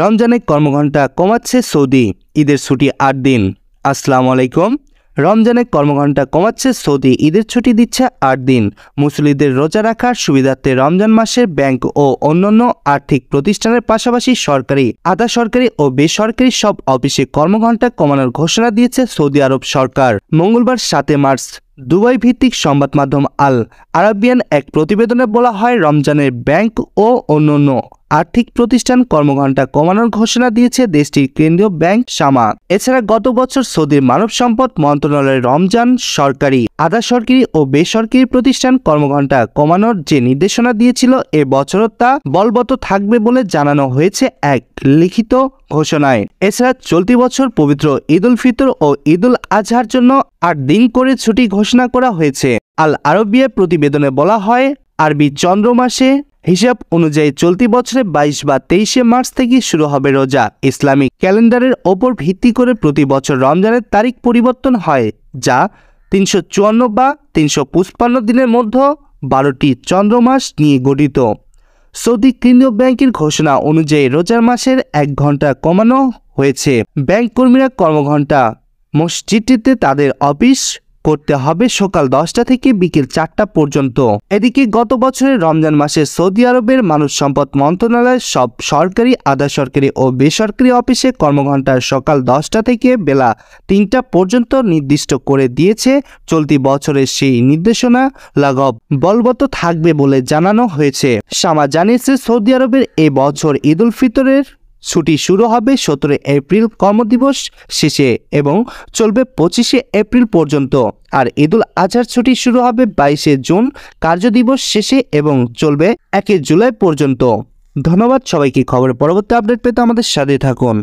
রমজানের কর্মঘণ্টা কমাচ্ছে সৌদি ঈদের ছুটি আট দিন আসসালাম আলাইকুম রমজানের কর্মঘণ্টা কমাচ্ছে সৌদি ঈদের ছুটি দিচ্ছে আট দিন মুসলিদের রোজা রাখার সুবিধার্থে রমজান মাসের ব্যাংক ও অন্যান্য আর্থিক প্রতিষ্ঠানের পাশাপাশি সরকারি আধা সরকারি ও বেসরকারি সব অফিসে কর্মঘণ্টা কমানোর ঘোষণা দিয়েছে সৌদি আরব সরকার মঙ্গলবার সাতে মার্চ দুবাই ভিত্তিক সংবাদ মাধ্যম আল আরবিয়ান এক প্রতিবেদনে বলা হয় রমজানের ব্যাংক ও অন্যান্য আর্থিক প্রতিষ্ঠান কর্মঘণ্টা কমানোর ঘোষণা দিয়েছে দেশটির কেন্দ্রীয় ব্যাংক সামা এছাড়া গত বছর সৌদির মানব সম্পদ মন্ত্রণালয়ের রমজান সরকারি আধা সরকারি ও বেসরকারি প্রতিষ্ঠান কর্মঘণ্টা কমানোর যে নির্দেশনা দিয়েছিল এ বছরও তা বলবৎ থাকবে বলে জানানো হয়েছে এক লিখিত ঘোষণায় এছাড়া চলতি বছর পবিত্র ঈদ উল ফিতর ও ঈদ উল আজহার জন্য আট দিন করে ছুটি ঘোষণা করা হয়েছে আল আরবিয়া প্রতিবেদনে বলা হয় আরবি চন্দ্র মাসে হিসাব অনুযায়ী চলতি বছরে বাইশ বা তেইশে মার্চ থেকে শুরু হবে রোজা ইসলামিক ক্যালেন্ডারের ওপর ভিত্তি করে প্রতি বছর রমজানের তারিখ পরিবর্তন হয় যা তিনশো চুয়ান্ন বা তিনশো পঁচপান্ন দিনের মধ্যে বারোটি চন্দ্রমাস নিয়ে গঠিত সৌদি কেন্দ্রীয় ব্যাংকের ঘোষণা অনুযায়ী রোজার মাসের এক ঘন্টা কমানো হয়েছে ব্যাংক কর্মীরা কর্মঘণ্টা মসজিদটিতে তাদের অফিস করতে হবে সকাল দশটা থেকে বিকেল চারটা পর্যন্ত এদিকে গত বছরের রমজান মাসে সৌদি আরবের মানুষ সম্পদ মন্ত্রণালয়ের সব সরকারি আধা সরকারি ও বেসরকারি অফিসে কর্মঘণ্টার সকাল দশটা থেকে বেলা তিনটা পর্যন্ত নির্দিষ্ট করে দিয়েছে চলতি বছরের সেই নির্দেশনা লাগব বলবৎ থাকবে বলে জানানো হয়েছে সামা জানিয়েছে সৌদি আরবের এ বছর ঈদ উল ফিতরের ছুটি শুরু হবে সতেরো এপ্রিল কর্মদিবস শেষে এবং চলবে পঁচিশে এপ্রিল পর্যন্ত আর ঈদুল আজহার ছুটি শুরু হবে বাইশে জুন কার্যদিবস শেষে এবং চলবে একে জুলাই পর্যন্ত ধন্যবাদ সবাইকে খবরের পরবর্তী আপডেট পেতে আমাদের সাথে থাকুন